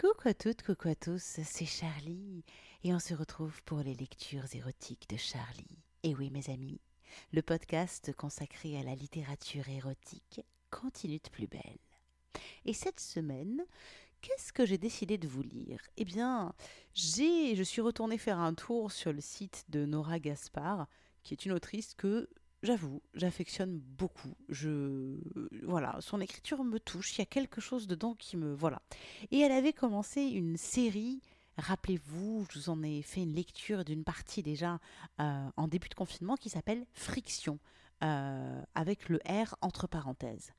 Coucou à toutes, coucou à tous, c'est Charlie et on se retrouve pour les lectures érotiques de Charlie. Et oui mes amis, le podcast consacré à la littérature érotique continue de plus belle. Et cette semaine, qu'est-ce que j'ai décidé de vous lire Eh bien, j'ai, je suis retournée faire un tour sur le site de Nora Gaspard, qui est une autrice que j'avoue, j'affectionne beaucoup. Je voilà, son écriture me touche, il y a quelque chose dedans qui me voilà. Et elle avait commencé une série Rappelez-vous, je vous en ai fait une lecture d'une partie déjà euh, en début de confinement qui s'appelle Friction, euh, avec le R entre parenthèses,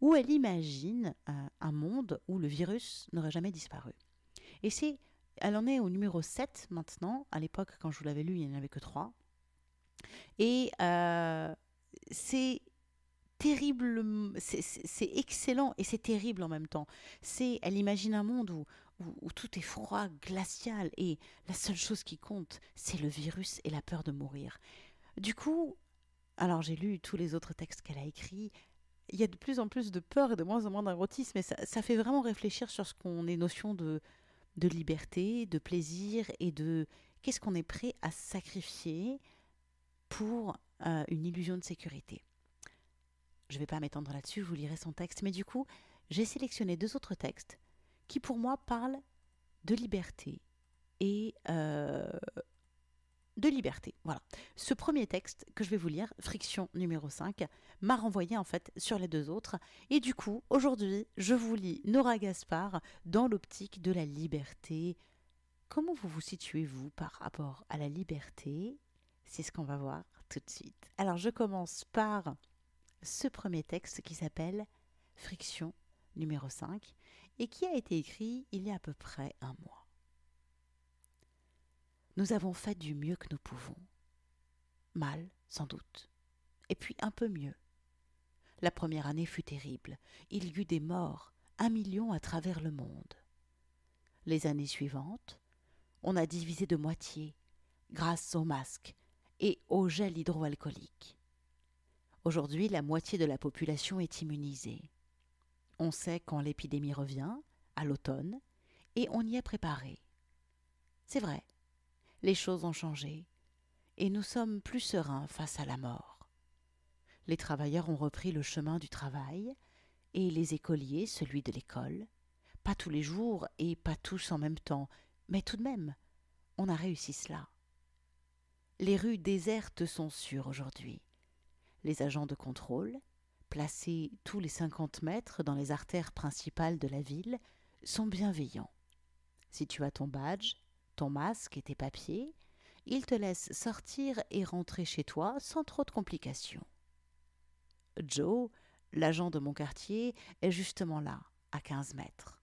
où elle imagine euh, un monde où le virus n'aurait jamais disparu. Et c'est, elle en est au numéro 7 maintenant, à l'époque quand je vous l'avais lu, il n'y en avait que 3, et euh, c'est terrible, c'est excellent et c'est terrible en même temps. C'est, elle imagine un monde où, où, tout est froid, glacial, et la seule chose qui compte, c'est le virus et la peur de mourir. Du coup, alors j'ai lu tous les autres textes qu'elle a écrits, il y a de plus en plus de peur et de moins en moins d'érotisme, et ça, fait vraiment réfléchir sur ce qu'on est notion de, de liberté, de plaisir et de qu'est-ce qu'on est prêt à sacrifier pour euh, une illusion de sécurité. Je ne vais pas m'étendre là-dessus, je vous lirai son texte, mais du coup, j'ai sélectionné deux autres textes qui pour moi parlent de liberté et euh, de liberté. Voilà. Ce premier texte que je vais vous lire, Friction numéro 5, m'a renvoyé en fait sur les deux autres. Et du coup, aujourd'hui, je vous lis Nora Gaspard dans l'optique de la liberté. Comment vous vous situez-vous par rapport à la liberté c'est ce qu'on va voir tout de suite. Alors je commence par ce premier texte qui s'appelle Friction numéro 5 et qui a été écrit il y a à peu près un mois. Nous avons fait du mieux que nous pouvons. Mal, sans doute. Et puis un peu mieux. La première année fut terrible. Il y eut des morts, un million à travers le monde. Les années suivantes, on a divisé de moitié, grâce aux masques, et au gel hydroalcoolique. Aujourd'hui, la moitié de la population est immunisée. On sait quand l'épidémie revient, à l'automne, et on y est préparé. C'est vrai, les choses ont changé, et nous sommes plus sereins face à la mort. Les travailleurs ont repris le chemin du travail, et les écoliers celui de l'école. Pas tous les jours et pas tous en même temps, mais tout de même, on a réussi cela. Les rues désertes sont sûres aujourd'hui. Les agents de contrôle, placés tous les 50 mètres dans les artères principales de la ville, sont bienveillants. Si tu as ton badge, ton masque et tes papiers, ils te laissent sortir et rentrer chez toi sans trop de complications. Joe, l'agent de mon quartier, est justement là, à 15 mètres,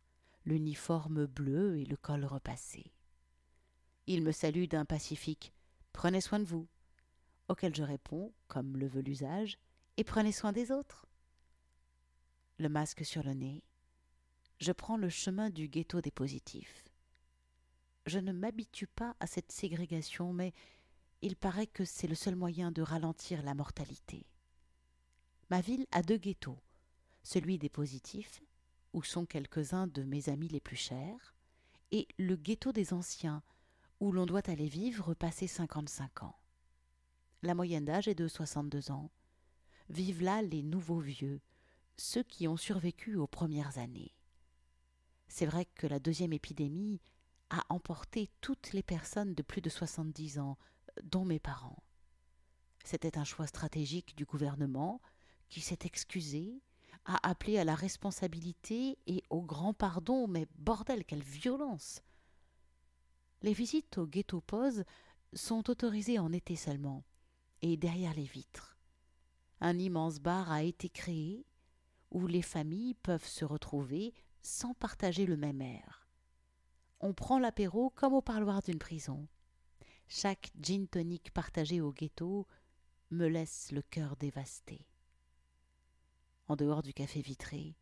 l'uniforme bleu et le col repassé. Il me salue d'un pacifique Prenez soin de vous. Auquel je réponds, comme le veut l'usage, et prenez soin des autres. Le masque sur le nez, je prends le chemin du ghetto des positifs. Je ne m'habitue pas à cette ségrégation, mais il paraît que c'est le seul moyen de ralentir la mortalité. Ma ville a deux ghettos, celui des positifs, où sont quelques-uns de mes amis les plus chers, et le ghetto des anciens, où l'on doit aller vivre passer 55 ans. La moyenne d'âge est de 62 ans. Vivent là les nouveaux vieux, ceux qui ont survécu aux premières années. C'est vrai que la deuxième épidémie a emporté toutes les personnes de plus de 70 ans, dont mes parents. C'était un choix stratégique du gouvernement qui s'est excusé, a appelé à la responsabilité et au grand pardon, mais bordel, quelle violence! Les visites au ghetto pose sont autorisées en été seulement, et derrière les vitres. Un immense bar a été créé où les familles peuvent se retrouver sans partager le même air. On prend l'apéro comme au parloir d'une prison. Chaque gin tonic partagé au ghetto me laisse le cœur dévasté. En dehors du café vitré,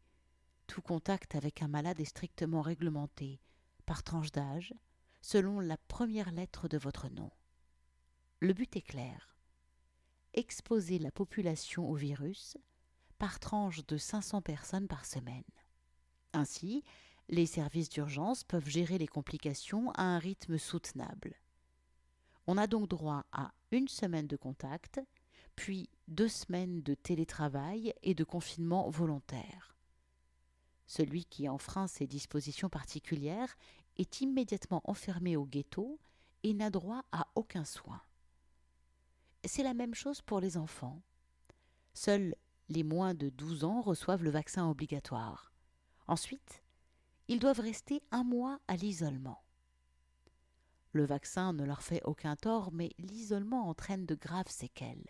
tout contact avec un malade est strictement réglementé par tranche d'âge, selon la première lettre de votre nom. Le but est clair. Exposer la population au virus par tranche de 500 personnes par semaine. Ainsi, les services d'urgence peuvent gérer les complications à un rythme soutenable. On a donc droit à une semaine de contact, puis deux semaines de télétravail et de confinement volontaire. Celui qui enfreint ces dispositions particulières est immédiatement enfermé au ghetto et n'a droit à aucun soin. C'est la même chose pour les enfants. Seuls les moins de 12 ans reçoivent le vaccin obligatoire. Ensuite, ils doivent rester un mois à l'isolement. Le vaccin ne leur fait aucun tort, mais l'isolement entraîne de graves séquelles.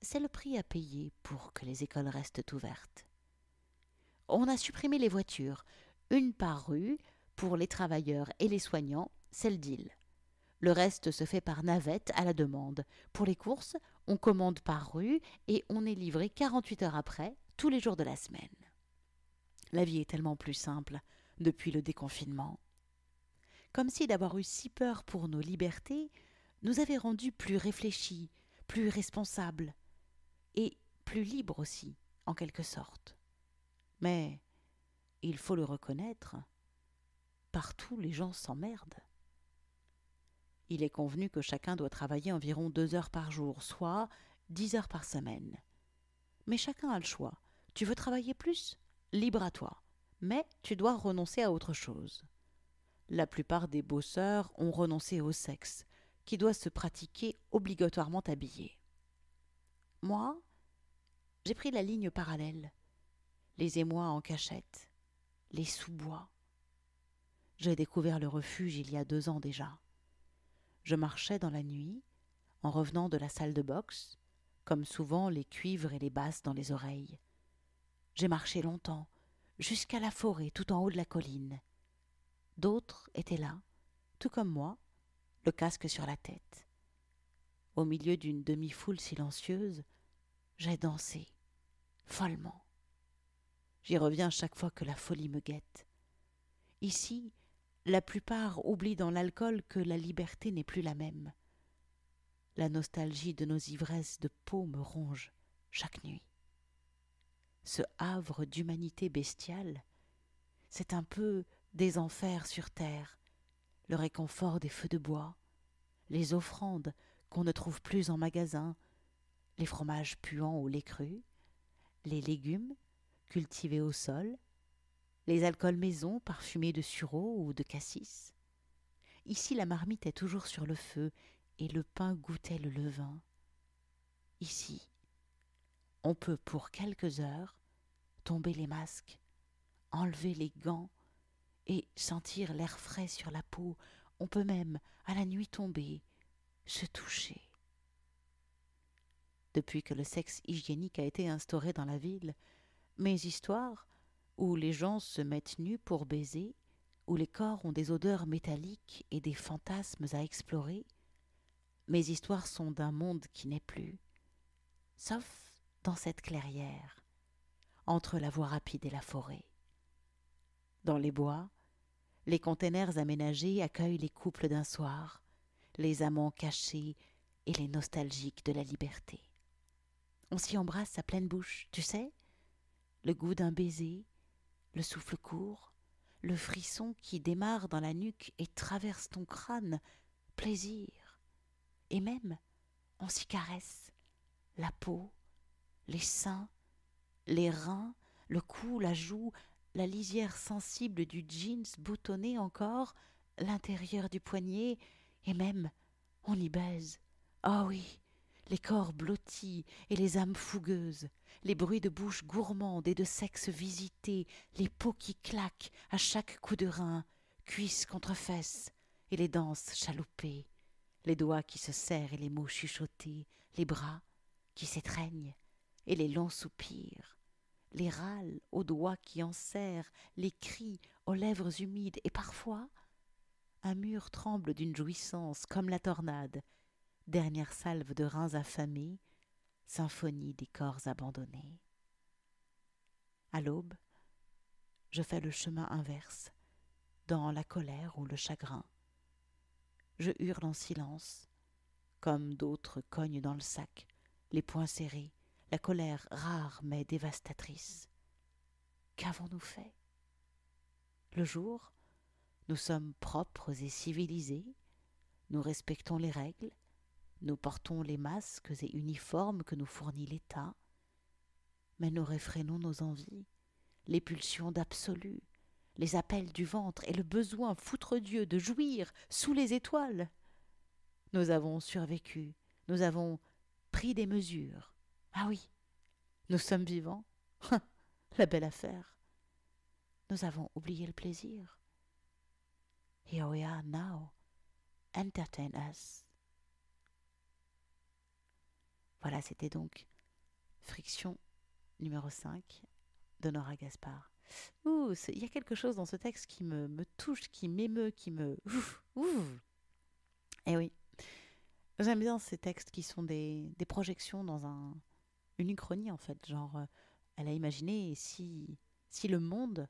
C'est le prix à payer pour que les écoles restent ouvertes. On a supprimé les voitures, une par rue, pour les travailleurs et les soignants, c'est le deal. Le reste se fait par navette à la demande. Pour les courses, on commande par rue et on est livré 48 heures après, tous les jours de la semaine. La vie est tellement plus simple depuis le déconfinement. Comme si d'avoir eu si peur pour nos libertés nous avait rendus plus réfléchis, plus responsables et plus libres aussi, en quelque sorte. Mais il faut le reconnaître, partout les gens s'emmerdent. Il est convenu que chacun doit travailler environ deux heures par jour, soit dix heures par semaine. Mais chacun a le choix. Tu veux travailler plus Libre à toi. Mais tu dois renoncer à autre chose. La plupart des bosseurs ont renoncé au sexe, qui doit se pratiquer obligatoirement habillé. Moi, j'ai pris la ligne parallèle, les émois en cachette, les sous-bois, j'ai découvert le refuge il y a deux ans déjà. Je marchais dans la nuit, en revenant de la salle de boxe, comme souvent les cuivres et les basses dans les oreilles. J'ai marché longtemps, jusqu'à la forêt tout en haut de la colline. D'autres étaient là, tout comme moi, le casque sur la tête. Au milieu d'une demi-foule silencieuse, j'ai dansé, follement. J'y reviens chaque fois que la folie me guette. Ici, la plupart oublient dans l'alcool que la liberté n'est plus la même. La nostalgie de nos ivresses de peau me ronge chaque nuit. Ce havre d'humanité bestiale, c'est un peu des enfers sur terre, le réconfort des feux de bois, les offrandes qu'on ne trouve plus en magasin, les fromages puants au lait cru, les légumes cultivés au sol, les alcools maison parfumés de sureau ou de cassis. Ici la marmite est toujours sur le feu et le pain goûtait le levain. Ici, on peut pour quelques heures tomber les masques, enlever les gants et sentir l'air frais sur la peau. On peut même, à la nuit tombée, se toucher. Depuis que le sexe hygiénique a été instauré dans la ville, mes histoires, où les gens se mettent nus pour baiser, où les corps ont des odeurs métalliques et des fantasmes à explorer, mes histoires sont d'un monde qui n'est plus, sauf dans cette clairière, entre la voie rapide et la forêt. Dans les bois, les containers aménagés accueillent les couples d'un soir, les amants cachés et les nostalgiques de la liberté. On s'y embrasse à pleine bouche, tu sais, le goût d'un baiser, le souffle court, le frisson qui démarre dans la nuque et traverse ton crâne, plaisir. Et même, on s'y caresse, la peau, les seins, les reins, le cou, la joue, la lisière sensible du jeans boutonné encore, l'intérieur du poignet, et même on y baise. Ah oh oui, les corps blottis et les âmes fougueuses les bruits de bouches gourmandes et de sexes visités, les peaux qui claquent à chaque coup de rein, cuisses contre fesses, et les danses chaloupées, les doigts qui se serrent et les mots chuchotés, les bras qui s'étreignent, et les longs soupirs, les râles aux doigts qui enserrent, les cris aux lèvres humides, et parfois un mur tremble d'une jouissance comme la tornade, dernière salve de reins affamés, symphonie des corps abandonnés. À l'aube, je fais le chemin inverse, dans la colère ou le chagrin. Je hurle en silence, comme d'autres cognent dans le sac, les poings serrés, la colère rare mais dévastatrice. Qu'avons-nous fait Le jour, nous sommes propres et civilisés, nous respectons les règles, nous portons les masques et uniformes que nous fournit l'État, mais nous réfrénons nos envies, les pulsions d'absolu, les appels du ventre et le besoin foutre Dieu de jouir sous les étoiles. Nous avons survécu, nous avons pris des mesures. Ah oui, nous sommes vivants. Hein, la belle affaire. Nous avons oublié le plaisir. Here we are now. Entertain us. Voilà, c'était donc Friction numéro 5 d'Honora Gaspard. Ouh, il y a quelque chose dans ce texte qui me, touche, qui m'émeut, qui me... Ouf, Eh oui, j'aime bien ces textes qui sont des, projections dans une uchronie en fait. Genre, euh, elle a imaginé si, si le monde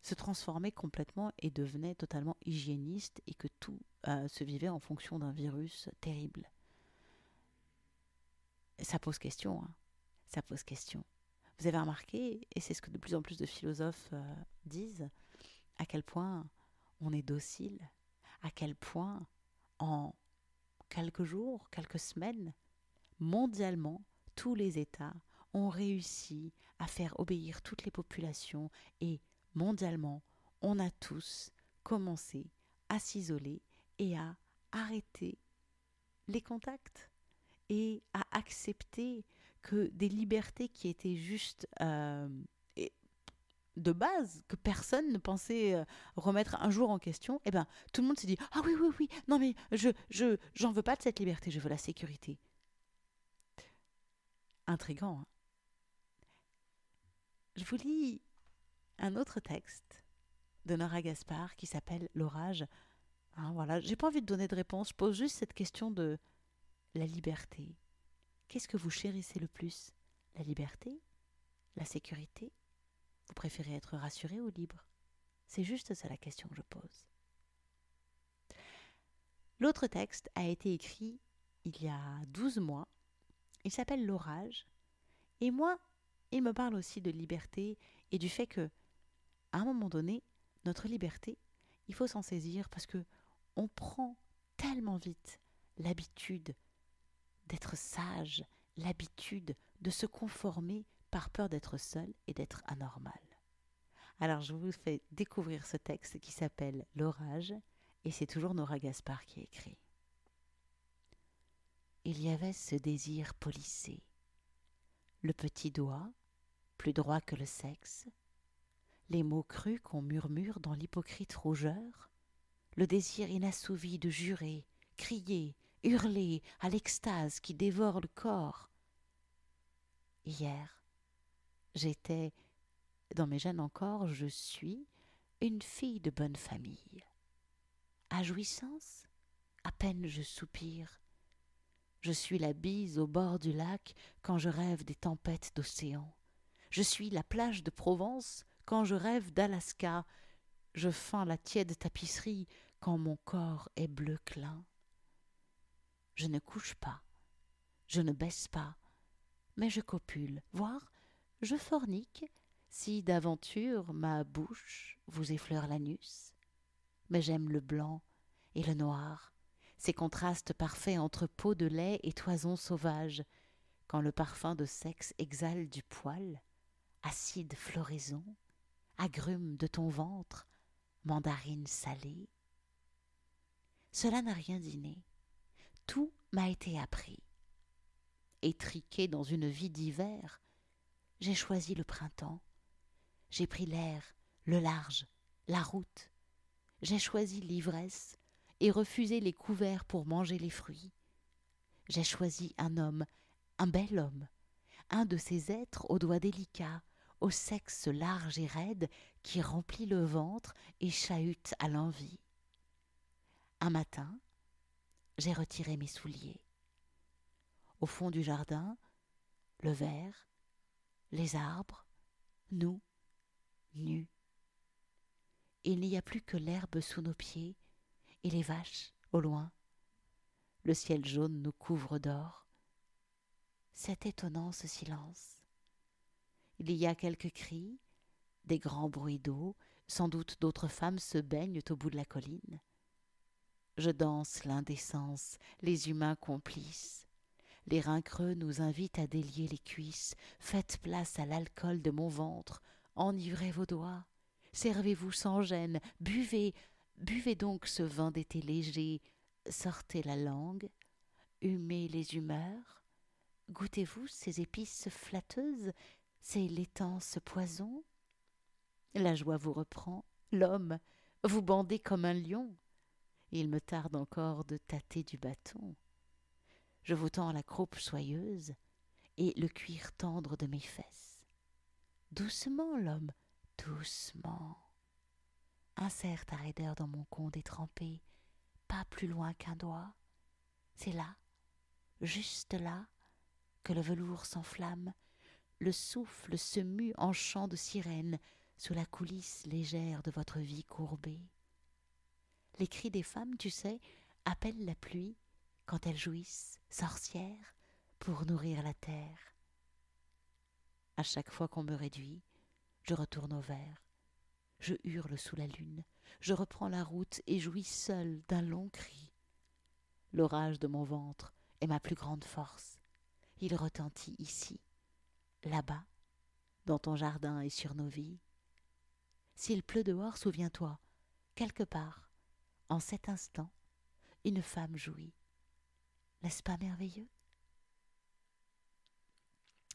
se transformait complètement et devenait totalement hygiéniste et que tout euh, se vivait en fonction d'un virus terrible ça pose question. Hein. Ça pose question. Vous avez remarqué, et c'est ce que de plus en plus de philosophes euh, disent, à quel point on est docile, à quel point en quelques jours, quelques semaines, mondialement, tous les États ont réussi à faire obéir toutes les populations et mondialement, on a tous commencé à s'isoler et à arrêter les contacts et à accepter que des libertés qui étaient juste euh, de base que personne ne pensait euh, remettre un jour en question, eh ben tout le monde s'est dit ah oui oui oui non mais je je j'en veux pas de cette liberté, je veux la sécurité. Intrigant. Hein. je vous lis un autre texte de Nora Gaspard qui s'appelle L'orage. Hein, voilà, j'ai pas envie de donner de réponse, je pose juste cette question de la liberté. Qu'est-ce que vous chérissez le plus La liberté La sécurité Vous préférez être rassuré ou libre C'est juste ça la question que je pose. L'autre texte a été écrit il y a 12 mois. Il s'appelle L'orage. Et moi, il me parle aussi de liberté et du fait que, à un moment donné, notre liberté, il faut s'en saisir parce que on prend tellement vite l'habitude d'être sage, l'habitude de se conformer par peur d'être seul et d'être anormal. Alors je vous fais découvrir ce texte qui s'appelle L'orage, et c'est toujours Nora Gaspard qui écrit. Il y avait ce désir polissé, le petit doigt, plus droit que le sexe, les mots crus qu'on murmure dans l'hypocrite rougeur, le désir inassouvi de jurer, crier, hurler à l'extase qui dévore le corps. Hier, j'étais, dans mes jeunes encore, je suis une fille de bonne famille. À jouissance, à peine je soupire. Je suis la bise au bord du lac quand je rêve des tempêtes d'océan. Je suis la plage de Provence quand je rêve d'Alaska. Je fends la tiède tapisserie quand mon corps est bleu clin. Je ne couche pas, je ne baisse pas, mais je copule, voire je fornique, si d'aventure ma bouche vous effleure l'anus. Mais j'aime le blanc et le noir, ces contrastes parfaits entre peau de lait et toison sauvage, quand le parfum de sexe exhale du poil, acide floraison, agrume de ton ventre, mandarine salée. Cela n'a rien d'inné. Tout m'a été appris. Étriqué dans une vie d'hiver, j'ai choisi le printemps. J'ai pris l'air, le large, la route. J'ai choisi l'ivresse et refusé les couverts pour manger les fruits. J'ai choisi un homme, un bel homme, un de ces êtres aux doigts délicats, au sexe large et raide qui remplit le ventre et chahute à l'envie. Un matin, j'ai retiré mes souliers. Au fond du jardin, le verre, les arbres, nous, nus. Il n'y a plus que l'herbe sous nos pieds et les vaches au loin. Le ciel jaune nous couvre d'or. Cet étonnant ce silence. Il y a quelques cris, des grands bruits d'eau, sans doute d'autres femmes se baignent au bout de la colline. Je danse l'indécence, les humains complices. Les reins creux nous invitent à délier les cuisses. Faites place à l'alcool de mon ventre. Enivrez vos doigts. Servez-vous sans gêne. Buvez. Buvez donc ce vin d'été léger. Sortez la langue. Humez les humeurs. Goûtez-vous ces épices flatteuses, ces laitances poison La joie vous reprend. L'homme, vous bandez comme un lion. Il me tarde encore de tâter du bâton. Je vous tends la croupe soyeuse et le cuir tendre de mes fesses. Doucement, l'homme, doucement. Insère ta raideur dans mon con détrempé, pas plus loin qu'un doigt. C'est là, juste là, que le velours s'enflamme, le souffle se mue en chant de sirène sous la coulisse légère de votre vie courbée. Les cris des femmes, tu sais, appellent la pluie quand elles jouissent, sorcières, pour nourrir la terre. À chaque fois qu'on me réduit, je retourne au verre. Je hurle sous la lune, je reprends la route et jouis seul d'un long cri. L'orage de mon ventre est ma plus grande force. Il retentit ici, là-bas, dans ton jardin et sur nos vies. S'il pleut dehors, souviens-toi, quelque part, en cet instant, une femme jouit. N'est-ce pas merveilleux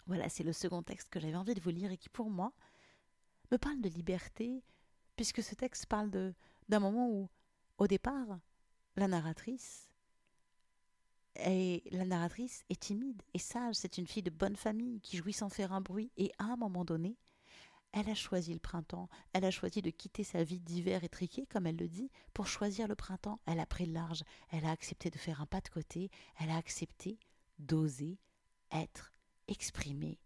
Voilà, c'est le second texte que j'avais envie de vous lire et qui, pour moi, me parle de liberté, puisque ce texte parle de, d'un moment où, au départ, la narratrice et la narratrice est timide et sage, c'est une fille de bonne famille qui jouit sans faire un bruit et à un moment donné, elle a choisi le printemps, elle a choisi de quitter sa vie d'hiver étriquée, comme elle le dit, pour choisir le printemps. Elle a pris le large, elle a accepté de faire un pas de côté, elle a accepté d'oser être, exprimée,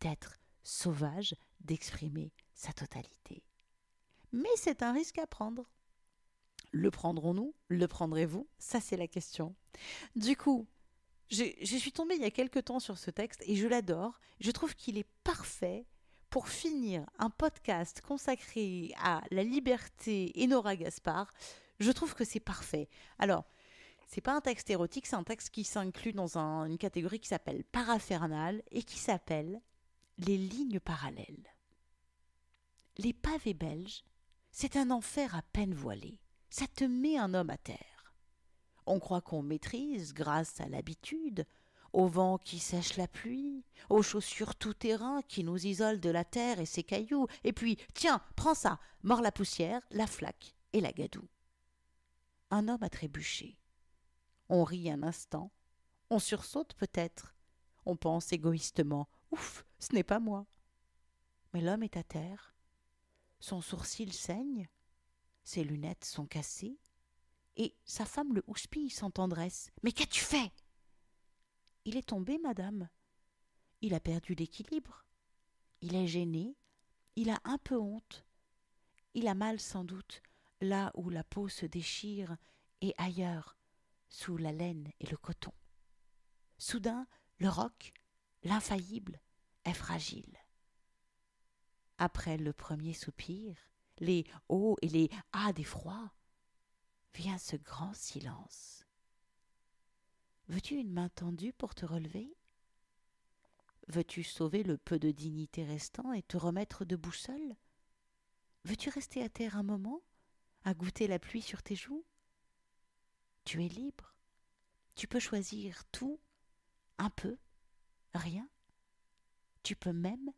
d'être sauvage, d'exprimer sa totalité. Mais c'est un risque à prendre. Le prendrons-nous Le prendrez-vous Ça, c'est la question. Du coup, je, je, suis tombée il y a quelque temps sur ce texte et je l'adore. Je trouve qu'il est parfait pour finir un podcast consacré à la liberté et Nora Gaspard, je trouve que c'est parfait. Alors, c'est pas un texte érotique, c'est un texte qui s'inclut dans une catégorie qui s'appelle parafernale et qui s'appelle les lignes parallèles. Les pavés belges, c'est un enfer à peine voilé. Ça te met un homme à terre. On croit qu'on maîtrise, grâce à l'habitude, au vent qui sèche la pluie, aux chaussures tout terrain qui nous isolent de la terre et ses cailloux, et puis, tiens, prends ça, mord la poussière, la flaque et la gadoue. Un homme a trébuché. On rit un instant, on sursaute peut-être, on pense égoïstement, ouf, ce n'est pas moi. Mais l'homme est à terre, son sourcil saigne, ses lunettes sont cassées, et sa femme le houspille sans tendresse. Mais qu'as-tu fait il est tombé, madame. Il a perdu l'équilibre. Il est gêné. Il a un peu honte. Il a mal sans doute, là où la peau se déchire et ailleurs, sous la laine et le coton. Soudain, le roc, l'infaillible, est fragile. Après le premier soupir, les hauts et les ah d'effroi, vient ce grand silence. Veux-tu une main tendue pour te relever Veux-tu sauver le peu de dignité restant et te remettre debout seul Veux-tu rester à terre un moment, à goûter la pluie sur tes joues Tu es libre. Tu peux choisir tout, un peu, rien. Tu peux même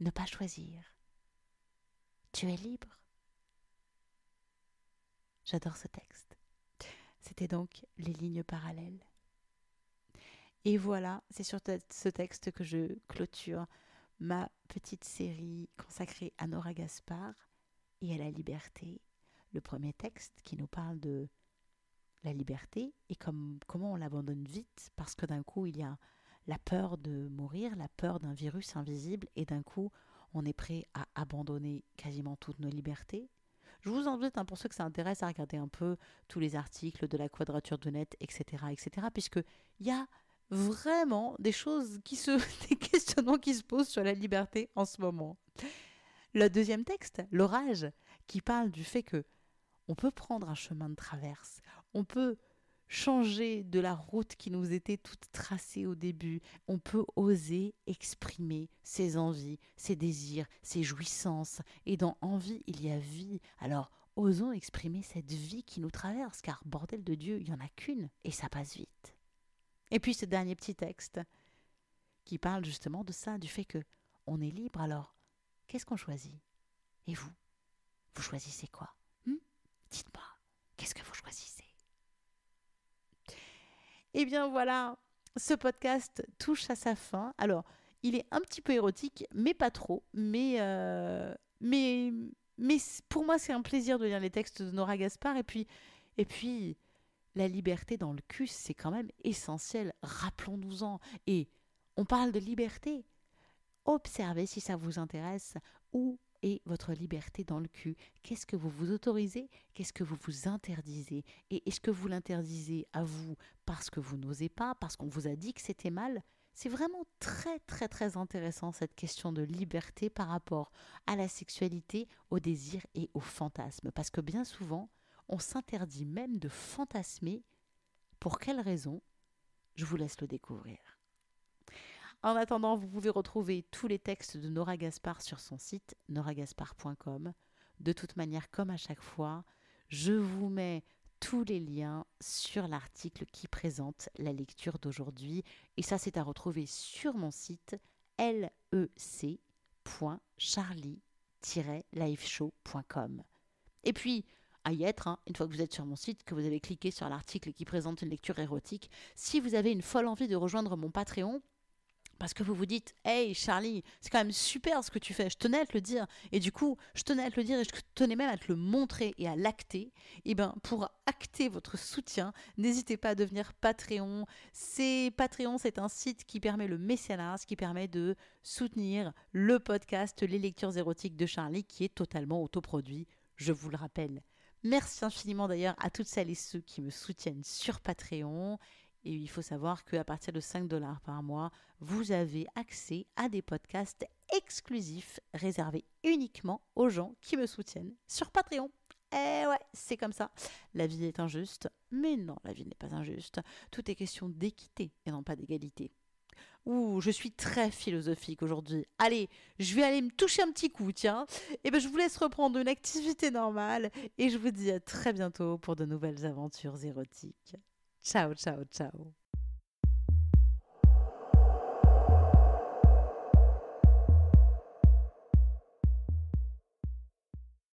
ne pas choisir. Tu es libre. J'adore ce texte. C'était donc les lignes parallèles. Et voilà, c'est sur ce texte que je clôture ma petite série consacrée à Nora Gaspard et à la liberté. Le premier texte qui nous parle de la liberté et comment on l'abandonne vite parce que d'un coup il y a la peur de mourir, la peur d'un virus invisible et d'un coup on est prêt à abandonner quasiment toutes nos libertés. Je vous invite, hein, pour ceux que ça intéresse, à regarder un peu tous les articles de la quadrature de net, etc., etc., il y a vraiment des choses qui se, des questionnements qui se posent sur la liberté en ce moment. Le deuxième texte, l'orage, qui parle du fait que on peut prendre un chemin de traverse, on peut changer de la route qui nous était toute tracée au début, on peut oser exprimer ses envies, ses désirs, ses jouissances, et dans envie il y a vie, alors osons exprimer cette vie qui nous traverse, car bordel de Dieu, il n'y en a qu'une, et ça passe vite. Et puis ce dernier petit texte qui parle justement de ça, du fait que on est libre alors. Qu'est-ce qu'on choisit Et vous Vous choisissez quoi hmm Dites-moi, qu'est-ce que vous choisissez Eh bien voilà, ce podcast touche à sa fin. Alors, il est un petit peu érotique, mais pas trop. Mais, euh, mais, mais pour moi, c'est un plaisir de lire les textes de Nora Gaspard. Et puis, et puis la liberté dans le cul, c'est quand même essentiel. Rappelons-nous-en. Et on parle de liberté. Observez si ça vous intéresse où est votre liberté dans le cul. Qu'est-ce que vous vous autorisez Qu'est-ce que vous vous interdisez Et est-ce que vous l'interdisez à vous parce que vous n'osez pas, parce qu'on vous a dit que c'était mal c'est vraiment très très très intéressant cette question de liberté par rapport à la sexualité, au désir et au fantasme. Parce que bien souvent, on s'interdit même de fantasmer. Pour quelles raisons Je vous laisse le découvrir. En attendant, vous pouvez retrouver tous les textes de Nora Gaspard sur son site noragaspard.com. De toute manière, comme à chaque fois, je vous mets tous les liens sur l'article qui présente la lecture d'aujourd'hui. Et ça, c'est à retrouver sur mon site lec.charlie-liveshow.com. Et puis, à y être, hein, une fois que vous êtes sur mon site, que vous avez cliqué sur l'article qui présente une lecture érotique. Si vous avez une folle envie de rejoindre mon Patreon, parce que vous vous dites, hey Charlie, c'est quand même super ce que tu fais, je tenais à te le dire. Et du coup, je tenais à te le dire et je tenais même à te le montrer et à l'acter. Et eh ben pour acter votre soutien, n'hésitez pas à devenir Patreon. C'est Patreon, c'est un site qui permet le mécénat, ce qui permet de soutenir le podcast Les lectures érotiques de Charlie qui est totalement autoproduit, je vous le rappelle. Merci infiniment d'ailleurs à toutes celles et ceux qui me soutiennent sur Patreon. Et il faut savoir qu'à partir de 5 dollars par mois, vous avez accès à des podcasts exclusifs réservés uniquement aux gens qui me soutiennent sur Patreon. Eh ouais, c'est comme ça. La vie est injuste, mais non, la vie n'est pas injuste. Tout est question d'équité et non pas d'égalité. Ouh, je suis très philosophique aujourd'hui. Allez, je vais aller me toucher un petit coup, tiens. Et eh bien, je vous laisse reprendre une activité normale et je vous dis à très bientôt pour de nouvelles aventures érotiques. Ciao, ciao, ciao.